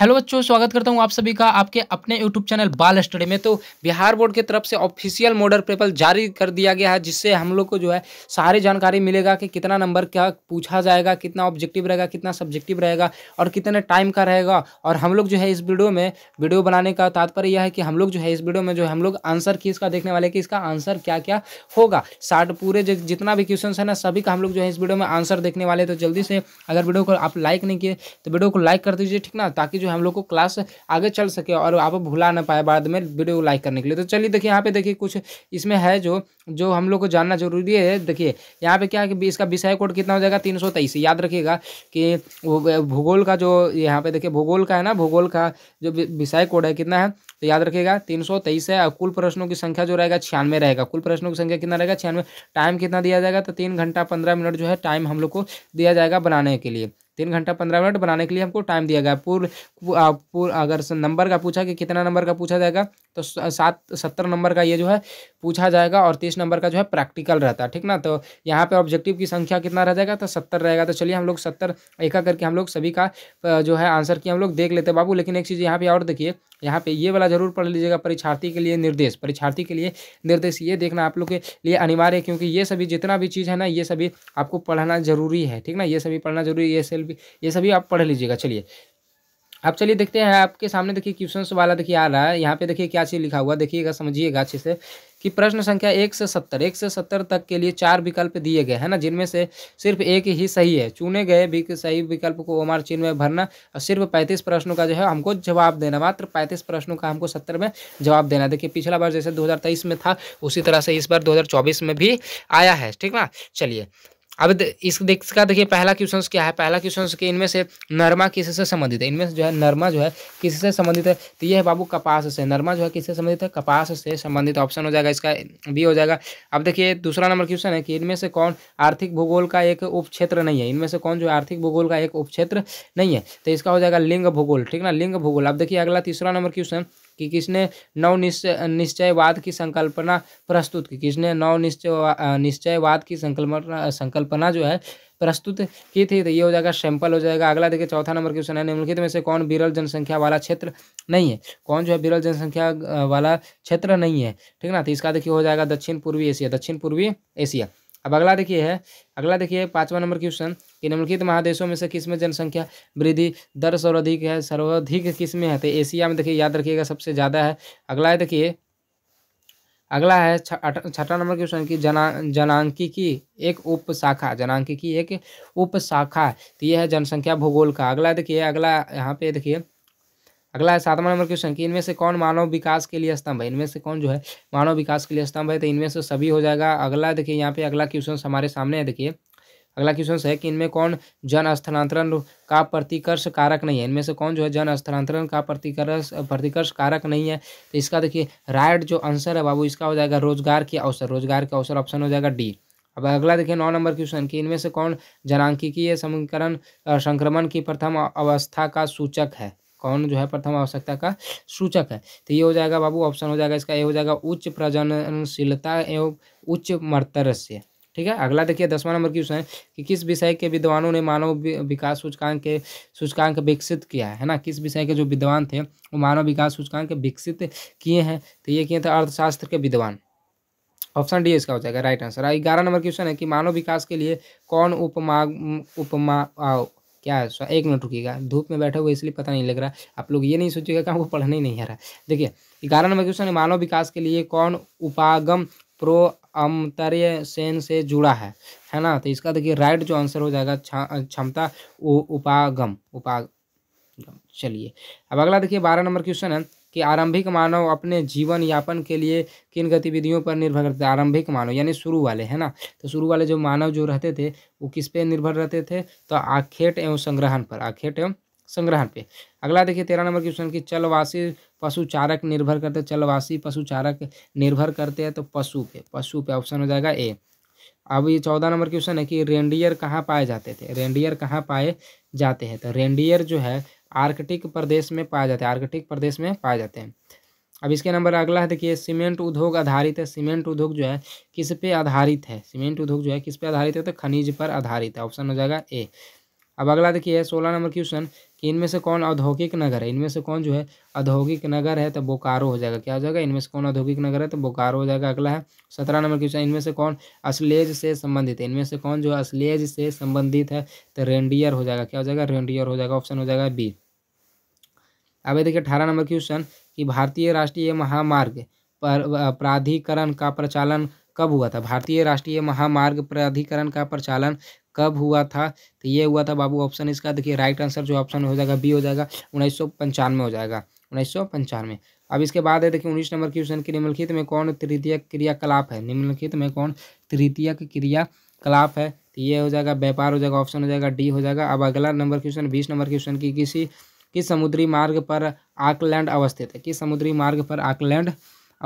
Hello बच्चों स्वागत करता हूं आप सभी का आपके अपने यूट्यूब चैनल बाल स्टडी में तो बिहार बोर्ड की तरफ से ऑफिशियल मॉडल पेपर जारी कर दिया गया है जिससे हम लोग को जो है सारी जानकारी मिलेगा कि कितना नंबर क्या पूछा जाएगा कितना ऑब्जेक्टिव रहेगा कितना सब्जेक्टिव रहेगा और कितने टाइम का रहेगा और हम लोग जो है इस वीडियो में वीडियो बनाने का तात्पर्य यह है कि हम लोग जो है इस वीडियो में जो है हम लोग आंसर की इसका देखने वाले कि इसका आंसर क्या क्या होगा साठ पूरे जितना भी क्वेश्चन है ना सभी का हम लोग जो है इस वीडियो में आंसर देखने वाले तो जल्दी से अगर वीडियो को आप लाइक नहीं किए तो वीडियो को लाइक कर दीजिए ठीक ना ताकि जो हम लोग को क्लास आगे चल सके और आप भुला ना पाए बाद में वीडियो लाइक करने के लिए तो चलिए देखिए यहाँ पे देखिए कुछ इसमें है जो जो हम लोग को जानना जरूरी है देखिए यहाँ पे क्या है कि इसका विषय कोड कितना हो जाएगा तीन सौ तेईस याद रखिएगा कि भूगोल का जो यहाँ पे देखिए भूगोल का है ना भूगोल का जो विषय कोड है कितना है तो याद रखिएगा तीन सौ तेईस है और कुल प्रश्नों की संख्या जो रहेगा छियानवे रहेगा कुल प्रश्नों की संख्या कितना रहेगा छियानवे टाइम कितना दिया जाएगा तो तीन घंटा पंद्रह मिनट जो है टाइम हम लोग को दिया जाएगा बनाने के लिए तीन घंटा पंद्रह मिनट बनाने के लिए हमको टाइम दिया गया पूर्व पूर, अगर नंबर का पूछा कि कितना नंबर का पूछा जाएगा तो सात सत्तर नंबर का ये जो है पूछा जाएगा और तीस नंबर का जो है प्रैक्टिकल रहता है ठीक ना तो यहाँ पे ऑब्जेक्टिव की संख्या कितना रह जाएगा तो सत्तर रहेगा तो चलिए हम लोग सत्तर एका करके हम लोग सभी का जो है आंसर की हम लोग देख लेते हैं बाबू लेकिन एक चीज़ यहाँ पे और देखिए यहाँ पे ये वाला जरूर पढ़ लीजिएगा परीक्षार्थी के लिए निर्देश परीक्षार्थी के लिए निर्देश ये देखना आप लोग के लिए अनिवार्य है क्योंकि ये सभी जितना भी चीज़ है ना ये सभी आपको पढ़ना जरूरी है ठीक ना ये सभी पढ़ना जरूरी है ये सेल्फी ये सभी आप पढ़ लीजिएगा चलिए अब चलिए देखते हैं आपके सामने देखिए क्वेश्चन वाला देखिए आ रहा है यहाँ पे देखिए क्या चीज़ लिखा हुआ देखिएगा समझिएगा अच्छे से कि प्रश्न संख्या एक से सत्तर एक से सत्तर तक के लिए चार विकल्प दिए गए हैं ना जिनमें से सिर्फ एक ही सही है चुने गए भी सही विकल्प को ओमार चिन्ह में भरना और सिर्फ पैंतीस प्रश्नों का जो है हमको जवाब देना मात्र पैंतीस प्रश्नों का हमको सत्तर में जवाब देना देखिए पिछला बार जैसे दो में था उसी तरह से इस बार दो में भी आया है ठीक ना चलिए अब इस इसका देखिए पहला क्वेश्चन क्या है पहला क्वेश्चन कि इनमें से नरमा किस से संबंधित है इनमें से जो है नरमा जो है किससे से संबंधित है तो ये है बाबू कपास से नरमा जो है किससे संबंधित है कपास से संबंधित ऑप्शन हो जाएगा इसका बी हो जाएगा अब देखिए दूसरा नंबर क्वेश्चन है कि इनमें से कौन आर्थिक भूगोल का एक उप नहीं है इनमें से कौन जो आर्थिक भूगोल का एक उप नहीं है तो इसका हो जाएगा लिंग भूगोल ठीक ना लिंग भूगोल अब देखिए अगला तीसरा नंबर क्वेश्चन कि किसने नव निश्चयवाद की संकल्पना प्रस्तुत की किसने नव निश्चय निश्चयवाद की संकल्पना संकल्पना जो है प्रस्तुत की थी तो ये हो जाएगा सैंपल हो जाएगा अगला देखिए चौथा नंबर क्वेश्चन है निम्नलिखित में से कौन विरल जनसंख्या वाला क्षेत्र नहीं है कौन जो है विरल जनसंख्या वाला क्षेत्र नहीं है ठीक ना तो इसका देखिए हो जाएगा दक्षिण पूर्वी एशिया दक्षिण पूर्वी एशिया अब अगला देखिए है अगला देखिए पांचवा नंबर क्वेश्चन कि निम्नलिखित महादेशों में से किस में जनसंख्या वृद्धि दर सर्वाधिक है सर्वाधिक किस में है तो एशिया में देखिए याद रखिएगा सबसे ज़्यादा है अगला है देखिए अगला है छठा नंबर क्वेश्चन की जना जनांकी की एक उप शाखा जनांकी की एक उप शाखा तो यह है जनसंख्या भूगोल का अगला देखिए अगला यहाँ पे देखिए अगला है सातवां नंबर क्वेश्चन कि इनमें से कौन मानव विकास के लिए स्तंभ है इनमें से कौन जो है मानव विकास के लिए स्तंभ है तो इनमें से सभी हो जाएगा अगला देखिए यहाँ पे अगला क्वेश्चन हमारे सामने है देखिए अगला क्वेश्चन है कि इनमें कौन जन स्थानांतरण का प्रतिकर्ष कारक नहीं है इनमें से कौन जो है जन स्थानांतरण का प्रतिकर्ष प्रतिकर्ष कारक नहीं है तो इसका देखिए राइट जो आंसर है बाबू इसका हो जाएगा रोजगार के अवसर रोजगार के अवसर ऑप्शन हो जाएगा डी अब अगला देखिए नौ नंबर क्वेश्चन कि इनमें से कौन जनांकिकीय समीकरण संक्रमण की प्रथम अवस्था का सूचक है कौन जो है प्रथम आवश्यकता का सूचक है तो ये हो जाएगा बाबू ऑप्शन हो जाएगा इसका ये हो जाएगा उच्च प्रजननशीलता एवं उच्च मर्तरस्य ठीक है अगला देखिए दसवां नंबर क्वेश्चन है कि किस विषय के विद्वानों ने मानव विकास सूचकांक के सूचकांक विकसित किया है ना किस विषय के जो विद्वान थे वो मानव विकास सूचकांक विकसित किए हैं तो ये किए थे अर्थशास्त्र के विद्वान ऑप्शन डी इसका हो जाएगा राइट आंसर ग्यारह नंबर क्वेश्चन है कि मानव विकास के लिए कौन उपमा उपमा क्या है एक मिनट रुकिएगा धूप में बैठे हुए इसलिए पता नहीं लग रहा आप लोग ये नहीं सोचिएगा कि वो पढ़ने ही नहीं आ रहा देखिए ग्यारह नंबर क्वेश्चन है मानव विकास के लिए कौन उपागम प्रो अमतर्य सेन से जुड़ा है है ना तो इसका देखिए राइट जो आंसर हो जाएगा क्षमता उपागम उपागम चलिए अब अगला देखिए बारह नंबर क्वेश्चन है कि आरंभिक मानव अपने जीवन यापन के लिए किन गतिविधियों पर निर्भर करते थे आरंभिक मानव यानी शुरू वाले है ना तो शुरू वाले जो मानव जो रहते थे वो किस पे निर्भर रहते थे तो आखेट एवं संग्रहण पर आखेट एवं संग्रहण पे अगला देखिए तेरह नंबर क्वेश्चन की चलवासी पशु चारक निर्भर करते चलवासी पशु चारक निर्भर करते हैं तो पशु पे पशु पे ऑप्शन हो जाएगा ए अब ये चौदह नंबर क्वेश्चन है कि रेंडियर कहाँ पाए जाते थे रेंडियर कहाँ पाए जाते हैं तो रेंडियर जो है आर्कटिक प्रदेश में पाए जाते हैं आर्कटिक प्रदेश में पाए जाते हैं अब इसके नंबर अगला है देखिए सीमेंट उद्योग आधारित है सीमेंट उद्योग जो है किस पे आधारित है सीमेंट उद्योग जो है किस पे आधारित है तो खनिज पर आधारित है ऑप्शन हो जाएगा ए अब अगला देखिए सोलह नंबर क्वेश्चन कि इनमें से कौन औद्योगिक नगर है इनमें से कौन जो है औद्योगिक नगर है तो बोकारो हो जाएगा क्या हो जाएगा इनमें से कौन औद्योगिक नगर है तो बोकारो हो जाएगा अगला है सत्रह नंबर क्वेश्चन इनमें से कौन असलेज से संबंधित है इनमें से कौन जो असलेज से संबंधित है तो रेंडियर हो जाएगा क्या हो जाएगा रेंडियर हो जाएगा ऑप्शन हो जाएगा बी अब देखिए अठारह नंबर क्वेश्चन कि भारतीय राष्ट्रीय महामार्ग पर प्राधिकरण का प्रचालन कब हुआ था भारतीय राष्ट्रीय महामार्ग प्राधिकरण का प्रचालन कब हुआ था तो ये हुआ था बाबू ऑप्शन इसका देखिए राइट आंसर जो ऑप्शन हो जाएगा बी हो जाएगा उन्नीस हो जाएगा उन्नीस अब इसके बाद है देखिए उन्नीस नंबर क्वेश्चन की निम्नलिखित में कौन तृतीय क्रियाकलाप है निम्नलिखित में कौन तृतीय क्रियाकलाप है तो ये हो जाएगा व्यापार हो जाएगा ऑप्शन हो जाएगा डी हो जाएगा अब अगला नंबर क्वेश्चन बीस नंबर क्वेश्चन की किसी किस समुद्री मार्ग पर आकलैंड अवस्थित है किस समुद्री मार्ग पर आकलैंड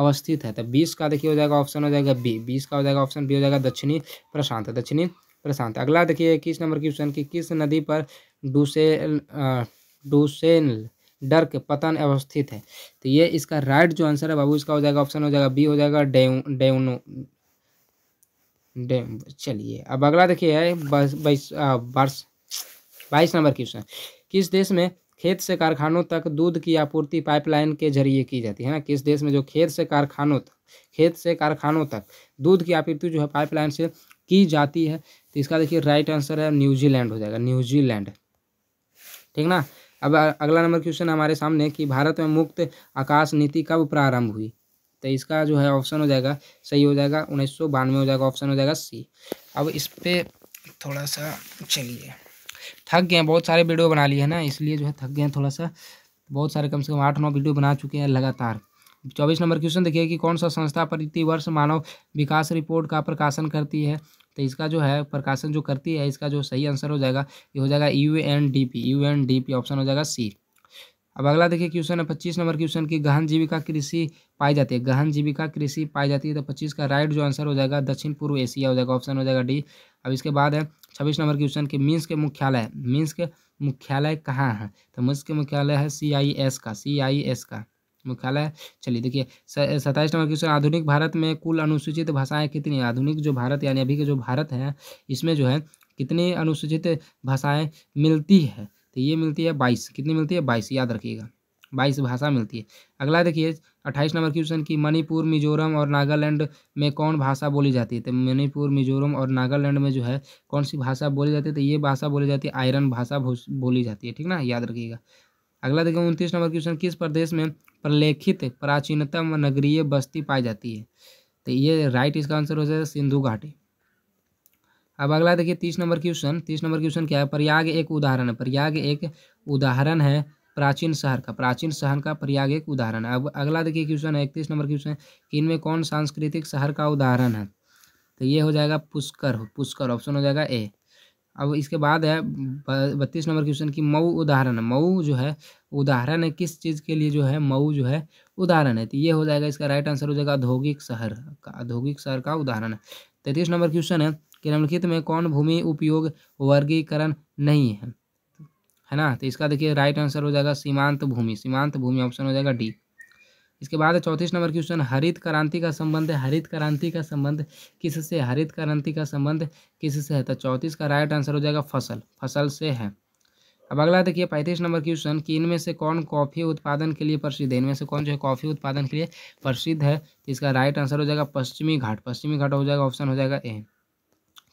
अवस्थित है तो बीस का देखिए हो जाएगा ऑप्शन हो जाएगा बी बीस का हो जाएगा ऑप्शन बी हो जाएगा दक्षिणी प्रशांत दक्षिणी प्रशांत अगला देखिए इक्कीस नंबर क्वेश्चन की किस नदी पर डूसे डूसेन डर्क पतन अवस्थित है तो ये इसका राइट जो आंसर है बाबू इसका हो जाएगा ऑप्शन हो जाएगा बी हो जाएगा डेउनो डेम चलिए अब अगला देखिए है बाईस बाईस बाईस नंबर क्वेश्चन किस देश में खेत से कारखानों तक दूध की आपूर्ति पाइपलाइन के जरिए की जाती है ना किस देश में जो खेत से कारखानों तक खेत से कारखानों तक दूध की आपूर्ति जो है पाइपलाइन से की जाती है तो इसका देखिए राइट आंसर है न्यूजीलैंड हो जाएगा न्यूजीलैंड ठीक ना अब अगला नंबर क्वेश्चन हमारे सामने कि भारत में मुक्त आकाश नीति कब प्रारंभ हुई तो इसका जो है ऑप्शन हो जाएगा सही हो जाएगा उन्नीस हो जाएगा ऑप्शन हो जाएगा सी अब इस पर थोड़ा सा चलिए थक गए हैं बहुत सारे वीडियो बना लिए हैं ना इसलिए जो है थक गए हैं थोड़ा सा बहुत सारे कम से कम आठ नौ वीडियो बना चुके हैं लगातार चौबीस नंबर क्वेश्चन देखिए कि कौन सा संस्था प्रतिवर्ष मानव विकास रिपोर्ट का प्रकाशन करती है तो इसका जो है प्रकाशन जो करती है इसका जो सही आंसर हो जाएगा ये हो जाएगा U N D P U N D P option हो जाएगा सी अब अगला देखिए क्वेश्चन है पच्चीस नंबर क्वेश्चन की गहन जीविका कृषि पाई जाती है गहन जीविका कृषि पाई जाती है तो पच्चीस का राइट जो आंसर हो जाएगा दक्षिण पूर्व एशिया हो जाएगा ऑप्शन हो जाएगा डी अब इसके बाद है छब्बीस नंबर क्वेश्चन की मीन्स के मुख्यालय मीन्स के मुख्यालय कहाँ है तो मीन्स के मुख्यालय है सी आई एस का सी आई एस का मुख्यालय चलिए देखिए सत्ताईस नंबर क्वेश्चन आधुनिक भारत में कुल अनुसूचित भाषाएं कितनी आधुनिक जो भारत यानी अभी के जो भारत है इसमें जो है कितनी अनुसूचित भाषाएं मिलती है तो ये मिलती है बाईस कितनी मिलती है बाईस याद रखिएगा बाईस भाषा मिलती है अगला देखिए अट्ठाईस नंबर क्वेश्चन की मणिपुर मिजोरम और नागालैंड में कौन भाषा बोली जाती है तो मणिपुर मिजोरम और नागालैंड में जो है कौन सी भाषा बोली जाती है तो ये भाषा बोली जाती है आयरन भाषा बोली जाती है ठीक ना याद रखिएगा अगला देखिए उनतीस नंबर क्वेश्चन किस प्रदेश में प्रलेखित प्राचीनतम नगरीय बस्ती पाई जाती है तो ये राइट इसका आंसर हो जाएगा सिंधु घाटी अब अगला देखिए तीस नंबर क्वेश्चन तीस नंबर क्वेश्चन क्या है प्रयाग एक उदाहरण है प्रयाग एक उदाहरण है प्राचीन शहर का प्राचीन शहर का प्रयाग एक उदाहरण है अब अगला देखिए क्वेश्चन है इकतीस नंबर क्वेश्चन कि इनमें कौन सांस्कृतिक शहर का उदाहरण है तो ये हो जाएगा पुष्कर पुष्कर ऑप्शन हो जाएगा ए अब इसके बाद है बत्तीस नंबर क्वेश्चन की मऊ उदाहरण मऊ जो है उदाहरण है किस चीज़ के लिए जो है मऊ जो है उदाहरण है तो ये हो जाएगा इसका राइट आंसर हो जाएगा औद्योगिक शहर का औद्योगिक शहर का उदाहरण है तैतीस नंबर क्वेश्चन है कि निम्नलिखित में कौन भूमि उपयोग वर्गीकरण नहीं है है ना तो इसका देखिए राइट आंसर हो जाएगा सीमांत भूमि सीमांत भूमि ऑप्शन हो जाएगा डी इसके बाद चौंतीस नंबर क्वेश्चन हरित क्रांति का संबंध है हरित क्रांति का संबंध किससे हरित क्रांति का संबंध किससे है तो चौंतीस का राइट आंसर हो जाएगा फसल फसल से है अब अगला देखिए पैंतीस नंबर क्वेश्चन कि इनमें से कौन कॉफ़ी उत्पादन के लिए प्रसिद्ध है इनमें से कौन जो है कॉफ़ी उत्पादन के लिए प्रसिद्ध है तो इसका राइट आंसर हो जाएगा पश्चिमी घाट पश्चिमी घाट हो जाएगा ऑप्शन हो जाएगा ए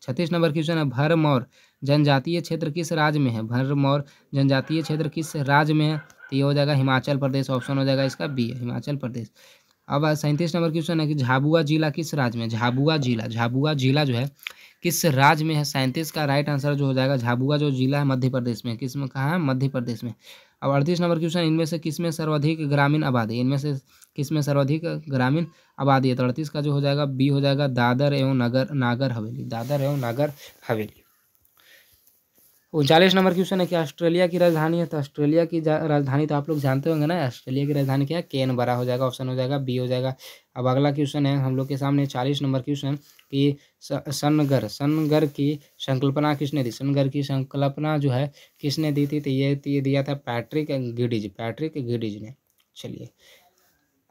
छत्तीस नंबर क्वेश्चन है भरमौर जनजातीय क्षेत्र किस राज्य में है भरमौर जनजातीय क्षेत्र किस राज्य में है तो ये हो जाएगा हिमाचल प्रदेश ऑप्शन हो जाएगा इसका बी हिमाचल प्रदेश अब सैंतीस नंबर क्वेश्चन है कि झाबुआ जिला किस राज्य में झाबुआ जिला झाबुआ जिला जो है किस राज्य में है सैंतीस का राइट आंसर जो हो जाएगा झाबुआ जो जिला है मध्य प्रदेश में किस में कहाँ है मध्य प्रदेश में अब अड़तीस नंबर क्वेश्चन इनमें से किस में सर्वाधिक ग्रामीण आबादी इनमें से किस में सर्वाधिक ग्रामीण आबादी है तो अड़तीस का जो हो जाएगा बी हो जाएगा दादर एवं नगर नागर हवेली दादर एवं नागर हवेली उनचालीस नंबर क्वेश्चन है कि ऑस्ट्रेलिया की राजधानी है तो ऑस्ट्रेलिया की राजधानी तो आप लोग जानते होंगे ना ऑस्ट्रेलिया की राजधानी क्या है केन बरा हो जाएगा ऑप्शन हो जाएगा बी हो जाएगा अब अगला क्वेश्चन है हम लोग के सामने चालीस नंबर क्वेश्चन कि सनगर सनगर की संकल्पना किसने दी सनगर की संकल्पना जो है किसने दी थी तो ये दिया था पैट्रिक गिडिज पैट्रिक गिडिज ने चलिए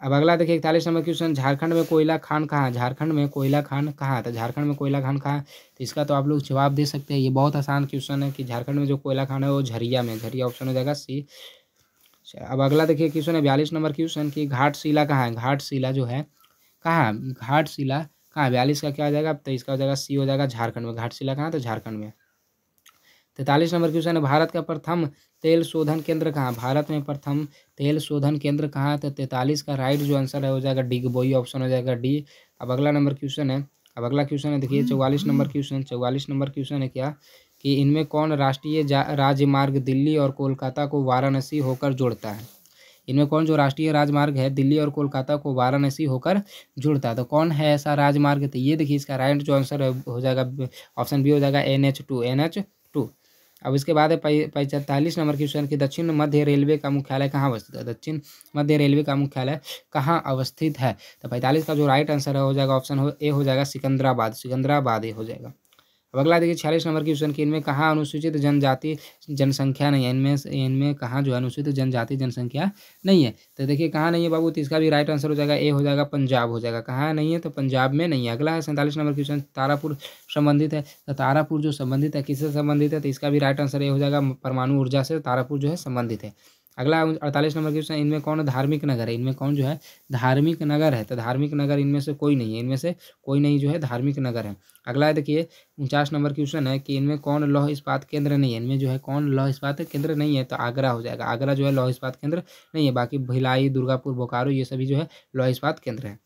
अब अगला देखिए इकतालीस नंबर क्वेश्चन झारखंड में कोयला खान कहाँ झारखंड में कोयला खान कहाँ तो झारखंड में कोयला खान कहाँ तो इसका तो आप लोग जवाब दे सकते हैं ये बहुत आसान क्वेश्चन है कि झारखंड में जो कोयला खान है वो झरिया में झरिया ऑप्शन हो जाएगा सी अब अगला देखिए क्वेश्चन है बयालीस नंबर क्वेश्चन कि घाटशिला कहाँ है घाटशिला जो है कहाँ घाटशिला कहाँ बयालीस का क्या हो जाएगा अब तो इसका हो जाएगा सी हो जाएगा झारखंड में घाटशिला कहाँ तो झारखंड में तैंतालीस नंबर क्वेश्चन है भारत का प्रथम तेल शोधन केंद्र कहाँ भारत में प्रथम तेल शोधन केंद्र कहाँ तो तैतालीस का राइट जो आंसर है हो जाएगा डी बोई ऑप्शन हो जाएगा डी अब अगला नंबर क्वेश्चन है अब अगला क्वेश्चन है देखिए चौवालीस नंबर हम्म, क्वेश्चन हम्म। चौवालीस नंबर क्वेश्चन है क्या कि इनमें कौन राष्ट्रीय राजमार्ग दिल्ली और कोलकाता को वाराणसी होकर जोड़ता है इनमें कौन जो राष्ट्रीय राजमार्ग है दिल्ली और कोलकाता को वाराणसी होकर जुड़ता है तो कौन है ऐसा राजमार्ग तो ये देखिए इसका राइट जो आंसर हो जाएगा ऑप्शन बी हो जाएगा N H two N H two अब इसके बाद है पैंतालीस नंबर क्वेश्चन की दक्षिण मध्य रेलवे का मुख्यालय कहाँ अवस्थित है दक्षिण मध्य रेलवे का मुख्यालय कहाँ अवस्थित है तो पैंतालीस का जो राइट आंसर है हो जाएगा ऑप्शन हो ए हो जाएगा सिकंदराबाद सिकंदराबाद ए हो जाएगा अब अगला देखिए छियालीस नंबर क्वेश्चन कि इनमें कहाँ अनुसूचित जनजाति जनसंख्या नहीं है इनमें इनमें कहाँ जो है अनुसूचित जनजाति जनसंख्या नहीं है तो देखिए कहाँ नहीं है बाबू तो इसका भी राइट आंसर हो जाएगा ए हो जाएगा पंजाब हो जाएगा कहाँ नहीं है तो पंजाब में नहीं है अगला है सैंतालीस नंबर क्वेश्चन तारापुर संबंधित है तो तारापुर जो संबंधित है किससे संबंधित है तो इसका भी राइट आंसर ए हो जाएगा परमाणु ऊर्जा से तारापुर जो है संबंधित है अगला अड़तालीस नंबर क्वेश्चन इनमें कौन धार्मिक नगर है इनमें कौन जो है धार्मिक नगर है तो धार्मिक नगर इनमें से कोई नहीं है इनमें से कोई नहीं जो है धार्मिक नगर है अगला देखिए उनचास नंबर क्वेश्चन है कि इनमें कौन लौह इस्पात केंद्र नहीं है इनमें जो है कौन लौह इस्पात केंद्र नहीं है तो आगरा हो जाएगा आगरा जो है लौह इस्पात केंद्र नहीं है बाकी भिलाई दुर्गापुर बोकारो ये सभी जो है लौह इस्पात केंद्र है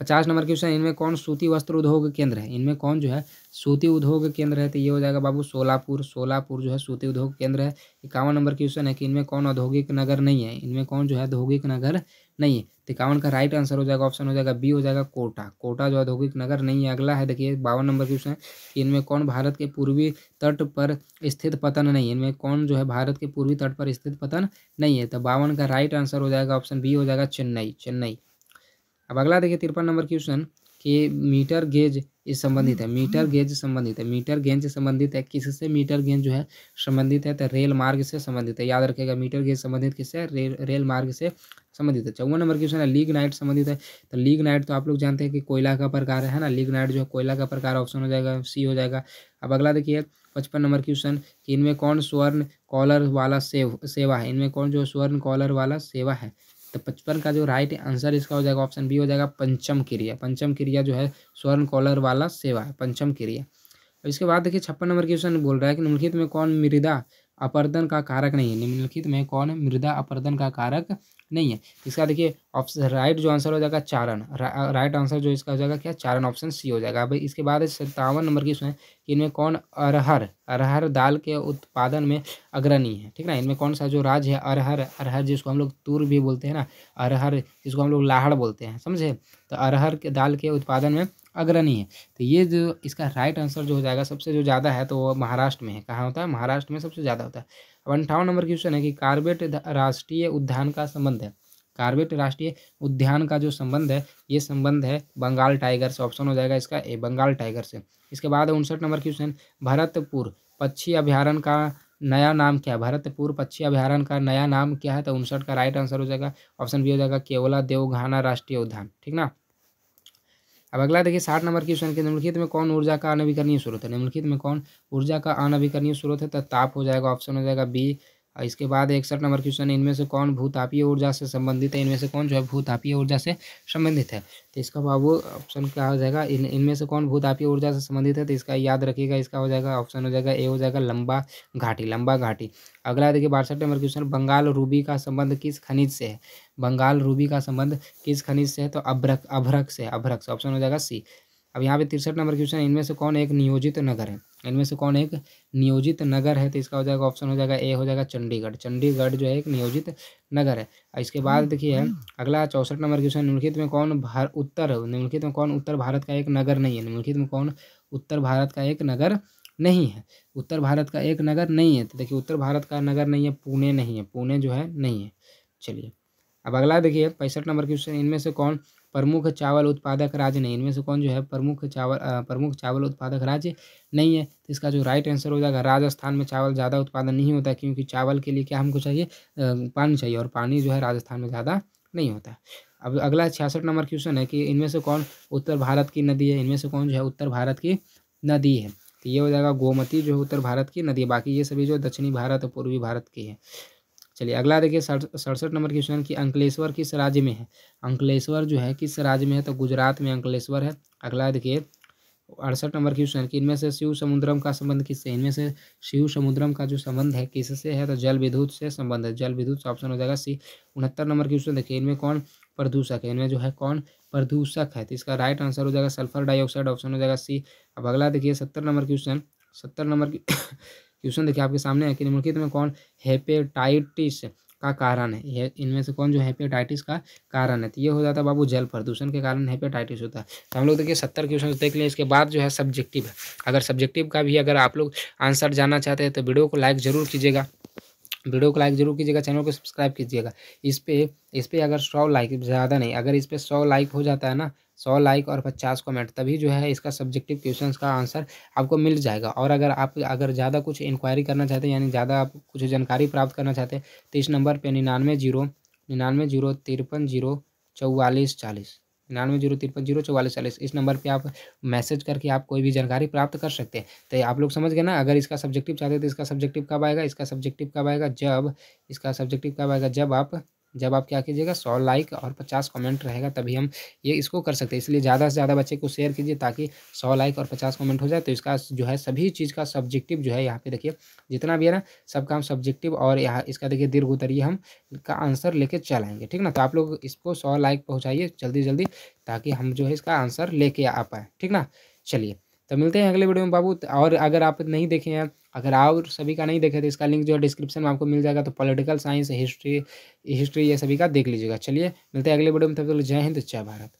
पचास नंबर क्वेश्चन इनमें कौन सूती वस्त्र उद्योग केंद्र है इनमें कौन जो है सूती उद्योग केंद्र है तो ये हो जाएगा बाबू सोलापुर सोलापुर जो है सूती उद्योग केंद्र है इक्यावन नंबर क्वेश्चन है कि इनमें कौन औद्योगिक नगर नहीं है इनमें कौन जो है औद्योगिक नगर नहीं है तो इक्यावन का राइट आंसर हो जाएगा ऑप्शन हो जाएगा बी हो जाएगा कोटा कोटा जो औद्योगिक नगर नहीं है अगला है देखिए बावन नंबर क्वेश्चन है इनमें कौन भारत के पूर्वी तट पर स्थित पतन नहीं इनमें कौन जो है भारत के पूर्वी तट पर स्थित पतन नहीं है तो बावन का राइट आंसर हो जाएगा ऑप्शन बी हो जाएगा चेन्नई चेन्नई अब अगला देखिए तिरपन नंबर क्वेश्चन कि मीटर गेज इस संबंधित है मीटर गेज संबंधित है मीटर गेंज से संबंधित है किससे मीटर गेंज जो है संबंधित है तो रेल मार्ग से संबंधित है याद रखेगा मीटर गेज संबंधित किससे रेल रेल मार्ग से संबंधित है चौवन नंबर क्वेश्चन है लीग नाइट संबंधित है तो लीग नाइट तो आप लोग जानते हैं कि कोयला का प्रकार है ना लीग नाइट जो है कोयला का प्रकार ऑप्शन हो जाएगा सी हो जाएगा अब अगला देखिए पचपन नंबर क्वेश्चन कि इनमें कौन स्वर्ण कॉलर वाला सेव सेवा है इनमें कौन जो स्वर्ण कॉलर वाला सेवा है तो पचपन का जो राइट आंसर इसका हो जाएगा ऑप्शन बी हो जाएगा पंचम क्रिया पंचम क्रिया जो है स्वर्ण कॉलर वाला सेवा है पंचम क्रिया इसके बाद देखिए छप्पन नंबर क्वेश्चन बोल रहा है कि निम्नलिखित में कौन मृदा अपर्दन का कारक नहीं है निम्नलिखित में कौन मृदा अपर्दन का कारक नहीं है इसका देखिए ऑप्शन राइट जो आंसर हो जाएगा चारण रा, राइट आंसर जो इसका हो जाएगा क्या चारण ऑप्शन सी हो जाएगा अब इसके बाद सत्तावन नंबर की सुना कि इनमें कौन अरहर अरहर दाल के उत्पादन में अग्रणी है ठीक ना इनमें कौन सा जो राज्य है अरहर अरहर जिसको हम लोग तूर भी बोलते हैं ना अरहर जिसको हम लोग लाहड़ बोलते हैं समझे तो अरहर के दाल के उत्पादन में अग्रणी है तो ये जो इसका राइट आंसर जो हो जाएगा सबसे जो ज़्यादा है तो वो महाराष्ट्र में है कहाँ होता है महाराष्ट्र में सबसे ज़्यादा होता है अब अंठावन नंबर क्वेश्चन है कि कार्बेट राष्ट्रीय उद्यान का संबंध है कार्बेट राष्ट्रीय उद्यान का जो संबंध है ये संबंध है बंगाल टाइगर से ऑप्शन हो जाएगा इसका ए बंगाल टाइगर से इसके बाद उनसठ नंबर क्वेश्चन भरतपुर पक्षी अभ्यारण का नया नाम क्या है भरतपुर पक्षी अभ्यारण का नया नाम क्या है तो उनसठ का राइट आंसर हो जाएगा ऑप्शन बी हो जाएगा केवला देवघाना राष्ट्रीय उद्यान ठीक ना अब अगला देखिए साठ नंबर क्वेश्चन के निम्नलिखित में कौन ऊर्जा का अनवीकरणीय स्रोत है निम्नलिखित में कौन ऊर्जा का अनवीकरणीय स्रोत है तो ताप हो जाएगा ऑप्शन हो जाएगा बी और इसके बाद इकसठ नंबर क्वेश्चन इनमें से कौन भूतापीय ऊर्जा से संबंधित है इनमें से कौन जो है भूतापीय ऊर्जा से संबंधित है तो इसका बाबू ऑप्शन क्या हो जाएगा इन इनमें से कौन भूतापीय ऊर्जा से संबंधित है तो इसका याद रखिएगा इसका हो जाएगा ऑप्शन हो जाएगा ए हो जाएगा लंबा घाटी लंबा घाटी अगला देखिए बासठ नंबर क्वेश्चन बंगाल रूबी का संबंध किस खनिज से है बंगाल रूबी का संबंध किस खनिज से है तो अभ्रक अभ्रक से अभ्रक से ऑप्शन हो जाएगा सी अब यहाँ पे तिरसठ नंबर क्वेश्चन इनमें से कौन एक नियोजित नगर है इनमें से कौन एक नियोजित नगर है तो इसका हो जाएगा ऑप्शन हो जाएगा ए हो जाएगा चंडीगढ़ चंडीगढ़ जो है एक नियोजित नगर है और इसके बाद हम्म, देखिए हम्म। अगला चौसठ नंबर क्वेश्चन निम्नलिखित में कौन भार उत्तर निम्नलिखित में कौन उत्तर भारत का एक नगर नहीं है निम्नलिखित में कौन उत्तर भारत का एक नगर नहीं है उत्तर भारत का एक नगर नहीं है तो देखिए उत्तर भारत का नगर नहीं है पुणे नहीं है पुणे जो है नहीं है चलिए अब अगला देखिए पैंसठ नंबर क्वेश्चन इनमें से कौन प्रमुख चावल उत्पादक राज्य नहीं इनमें से कौन जो है प्रमुख चावल प्रमुख चावल उत्पादक राज्य नहीं है तो इसका जो राइट आंसर हो जाएगा राजस्थान में चावल ज़्यादा उत्पादन नहीं होता क्योंकि चावल के लिए क्या हमको चाहिए पानी चाहिए और पानी जो है राजस्थान में ज़्यादा नहीं होता अब अगला छियासठ नंबर क्वेश्चन है कि इनमें से कौन उत्तर भारत की नदी है इनमें से कौन जो है उत्तर भारत की नदी है तो ये हो जाएगा गोमती जो है उत्तर भारत की नदी बाकी ये सभी जो दक्षिणी भारत और पूर्वी भारत की है चलिए अगला देखिए सड़सठ नंबर क्वेश्चन कि अंकलेश्वर किस राज्य में है अंकलेश्वर जो है किस राज्य में है तो गुजरात में अंकलेश्वर है अगला देखिए अड़सठ नंबर क्वेश्चन कि इनमें से शिव समुद्रम का संबंध किससे इनमें से शिव समुद्रम का जो संबंध है किससे है तो जल विद्युत से संबंध है जल विद्युत ऑप्शन हो जाएगा सी उनहत्तर नंबर क्वेश्चन देखिए इनमें कौन प्रदूषक है इनमें जो है कौन प्रदूषक है तो इसका राइट आंसर हो जाएगा सल्फर डाइऑक्साइड ऑप्शन हो जाएगा सी अब अगला देखिए सत्तर नंबर क्वेश्चन सत्तर नंबर क्वेश्चन देखिए आपके सामने है कि निम्नलिखित में कौन हेपेटाइटिस का कारण है इनमें से कौन जो हेपेटाइटिस का कारण है तो ये हो जाता है बाबू जल प्रदूषण के कारण हेपेटाइटिस होता है तो हम लोग देखिए सत्तर क्वेश्चन देख लें इसके बाद जो है सब्जेक्टिव है अगर सब्जेक्टिव का भी अगर आप लोग आंसर जानना चाहते हैं तो वीडियो को लाइक जरूर कीजिएगा वीडियो को लाइक जरूर कीजिएगा चैनल को सब्सक्राइब कीजिएगा इस पर इस पर अगर सौ लाइक ज़्यादा नहीं अगर इस पर सौ लाइक हो जाता है ना सौ लाइक और पचास कमेंट तभी जो है इसका सब्जेक्टिव क्वेश्चंस का आंसर आपको मिल जाएगा और अगर आप अगर ज़्यादा कुछ इंक्वायरी करना चाहते हैं यानी ज़्यादा आप कुछ जानकारी प्राप्त करना चाहते हैं तो इस नंबर पर निन्यानवे जीरो निन्यानवे जीरो तिरपन जीरो चौवालीस चालीस निन्यानवे जीरो तिरपन जीरो चौवालीस चालीस इस नंबर पे आप मैसेज करके आप कोई भी जानकारी प्राप्त कर सकते हैं तो आप लोग समझ गए ना अगर इसका सब्जेक्टिव चाहते तो इसका सब्जेक्टिव कब आएगा इसका सब्जेक्टिव कब आएगा जब इसका सब्जेक्टिव कब आएगा जब आप जब आप क्या कीजिएगा सौ लाइक और पचास कमेंट रहेगा तभी हम ये इसको कर सकते हैं इसलिए ज़्यादा से ज़्यादा बच्चे को शेयर कीजिए ताकि सौ लाइक और पचास कमेंट हो जाए तो इसका जो है सभी चीज़ का सब्जेक्टिव जो है यहाँ पे देखिए जितना भी है ना सब काम सब्जेक्टिव और यहाँ इसका देखिए दीर्घ उतरिए हम का आंसर लेके चलाएँगे ठीक ना तो आप लोग इसको सौ लाइक पहुँचाइए जल्दी जल्दी ताकि हम जो है इसका आंसर लेके आ पाए ठीक ना चलिए तो मिलते हैं अगले वीडियो में बाबू और अगर आप नहीं देखे हैं अगर आप सभी का नहीं देखे तो इसका लिंक जो है डिस्क्रिप्शन में आपको मिल जाएगा तो पॉलिटिकल साइंस हिस्ट्री हिस्ट्री ये सभी का देख लीजिएगा चलिए मिलते हैं अगले वीडियो में तब तक जय हिंद जय भारत